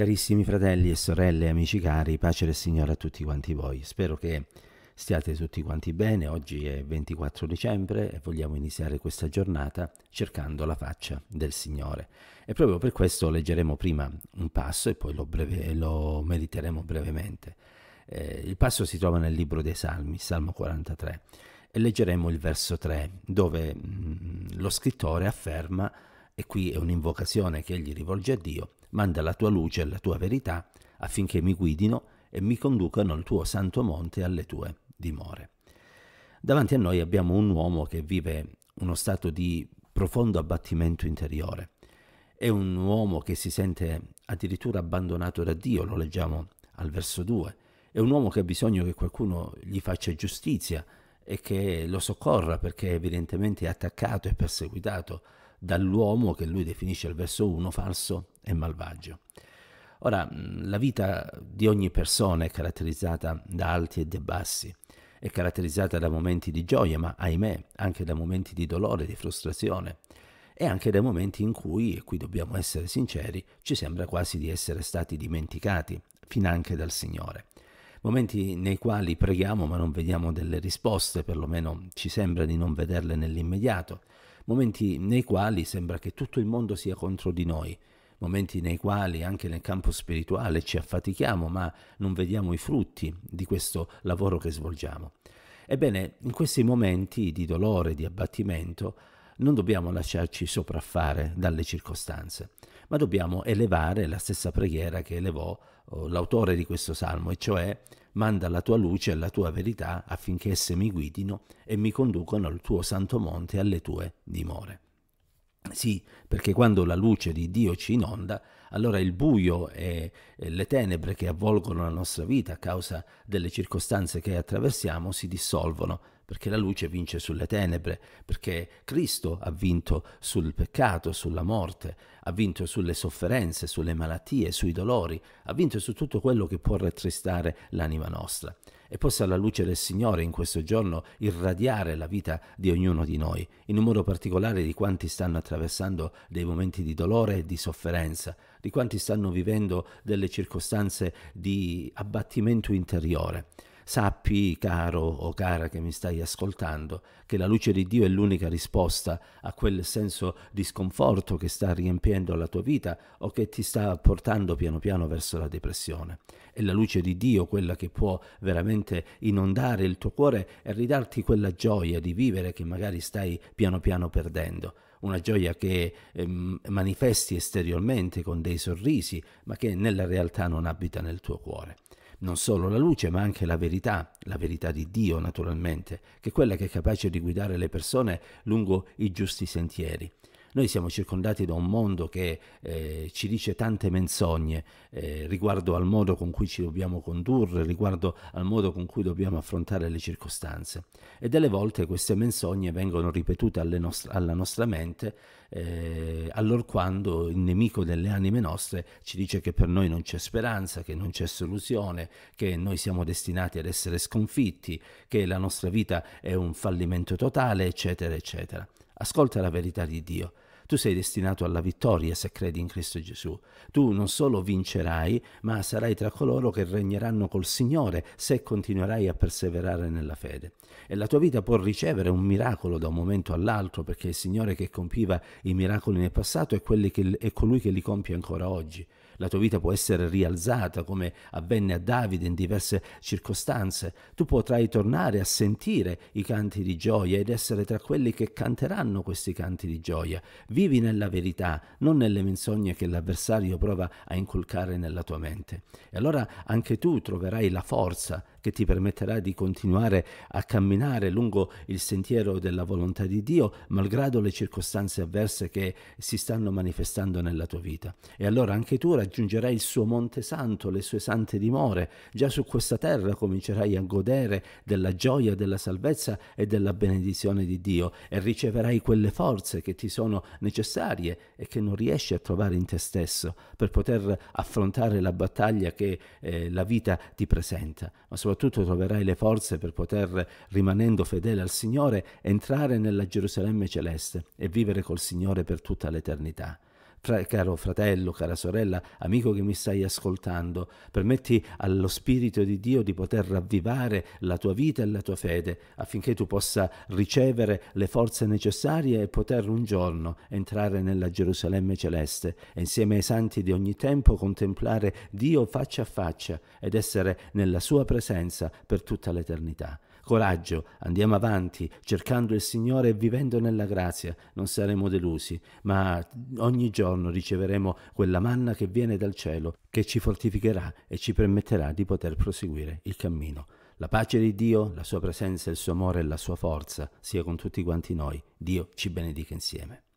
Carissimi fratelli e sorelle, amici cari, pace del Signore a tutti quanti voi. Spero che stiate tutti quanti bene. Oggi è 24 dicembre e vogliamo iniziare questa giornata cercando la faccia del Signore. E proprio per questo leggeremo prima un passo e poi lo, breve, lo mediteremo brevemente. Eh, il passo si trova nel libro dei Salmi, Salmo 43, e leggeremo il verso 3, dove mh, mm, lo scrittore afferma, e qui è un'invocazione che egli rivolge a Dio, manda la tua luce e la tua verità affinché mi guidino e mi conducano al tuo santo monte e alle tue dimore. Davanti a noi abbiamo un uomo che vive uno stato di profondo abbattimento interiore. È un uomo che si sente addirittura abbandonato da Dio, lo leggiamo al verso 2. È un uomo che ha bisogno che qualcuno gli faccia giustizia e che lo soccorra perché evidentemente è attaccato e perseguitato dall'uomo che lui definisce al verso 1 falso e malvagio. Ora, mm, la vita di ogni persona è caratterizzata da alti e da bassi, è caratterizzata da momenti di gioia, ma ahimè anche da momenti di dolore, di frustrazione e anche da momenti in cui, e qui dobbiamo essere sinceri, ci sembra quasi di essere stati dimenticati, finanche dal Signore. Momenti nei quali preghiamo ma non vediamo delle risposte, perlomeno ci sembra di non vederle nell'immediato. Momenti nei quali sembra che tutto il mondo sia contro di noi, momenti nei quali anche nel campo spirituale ci affatichiamo ma non vediamo i frutti di questo lavoro che svolgiamo. Ebbene, in questi momenti di dolore, di abbattimento, non dobbiamo lasciarci sopraffare dalle circostanze, ma dobbiamo elevare la stessa preghiera che elevò oh, l'autore di questo salmo, e cioè manda la tua luce e la tua verità affinché esse mi guidino e mi conducano al tuo santo monte e alle tue dimore. Sì, perché quando la luce di Dio ci inonda, allora il buio e le tenebre che avvolgono la nostra vita a causa delle circostanze che attraversiamo si dissolvono perché la luce vince sulle tenebre, perché Cristo ha vinto sul peccato, sulla morte, ha vinto sulle sofferenze, sulle malattie, sui dolori, ha vinto su tutto quello che può rattristare l'anima nostra. E possa la luce del Signore in questo giorno irradiare la vita di ognuno di noi, in un modo particolare di quanti stanno attraversando dei momenti di dolore e di sofferenza, di quanti stanno vivendo delle circostanze di abbattimento interiore. Sappi, caro o cara che mi stai ascoltando, che la luce di Dio è l'unica risposta a quel senso di sconforto che sta riempiendo la tua vita o che ti sta portando piano piano verso la depressione. È la luce di Dio quella che può veramente inondare il tuo cuore e ridarti quella gioia di vivere che magari stai piano piano perdendo una gioia che eh, manifesti esteriormente con dei sorrisi, ma che nella realtà non abita nel tuo cuore non solo la luce ma anche la verità, la verità di Dio naturalmente, che è quella che è capace di guidare le persone lungo i giusti sentieri. Noi siamo circondati da un mondo che eh, ci dice tante menzogne eh, riguardo al modo con cui ci dobbiamo condurre, riguardo al modo con cui dobbiamo affrontare le circostanze. E delle volte queste menzogne vengono ripetute nostre, alla nostra mente eh, allorquando il nemico delle anime nostre ci dice che per noi non c'è speranza, che non c'è soluzione, che noi siamo destinati ad essere sconfitti, che la nostra vita è un fallimento totale, eccetera, eccetera. Ascolta la verità di Dio. Tu sei destinato alla vittoria se credi in Cristo Gesù. Tu non solo vincerai, ma sarai tra coloro che regneranno col Signore se continuerai a perseverare nella fede. E la tua vita può ricevere un miracolo da un momento all'altro, perché il Signore che compiva i miracoli nel passato è, che, è colui che li compie ancora oggi la tua vita può essere rialzata come avvenne a Davide in diverse circostanze, tu potrai tornare a sentire i canti di gioia ed essere tra quelli che canteranno questi canti di gioia. Vivi nella verità, non nelle menzogne che l'avversario prova a inculcare nella tua mente. E allora anche tu troverai la forza che ti permetterà di continuare a camminare lungo il sentiero della volontà di Dio, malgrado le circostanze avverse che si stanno manifestando nella tua vita. E allora anche tu raggiungerai il suo Monte Santo, le sue sante dimore. Già su questa terra comincerai a godere della gioia, della salvezza e della benedizione di Dio e riceverai quelle forze che ti sono necessarie e che non riesci a trovare in te stesso per poter affrontare la battaglia che eh, la vita ti presenta. Ma soprattutto soprattutto troverai le forze per poter, rimanendo fedele al Signore, entrare nella Gerusalemme celeste e vivere col Signore per tutta l'eternità. Fra, caro fratello, cara sorella, amico che mi stai ascoltando, permetti allo Spirito di Dio di poter ravvivare la tua vita e la tua fede affinché tu possa ricevere le forze necessarie e poter un giorno entrare nella Gerusalemme celeste e insieme ai santi di ogni tempo contemplare Dio faccia a faccia ed essere nella sua presenza per tutta l'eternità. Coraggio, andiamo avanti, cercando il Signore e vivendo nella grazia, non saremo delusi, ma ogni giorno riceveremo quella manna che viene dal cielo, che ci fortificherà e ci permetterà di poter proseguire il cammino. La pace di Dio, la sua presenza, il suo amore e la sua forza sia con tutti quanti noi. Dio ci benedica insieme.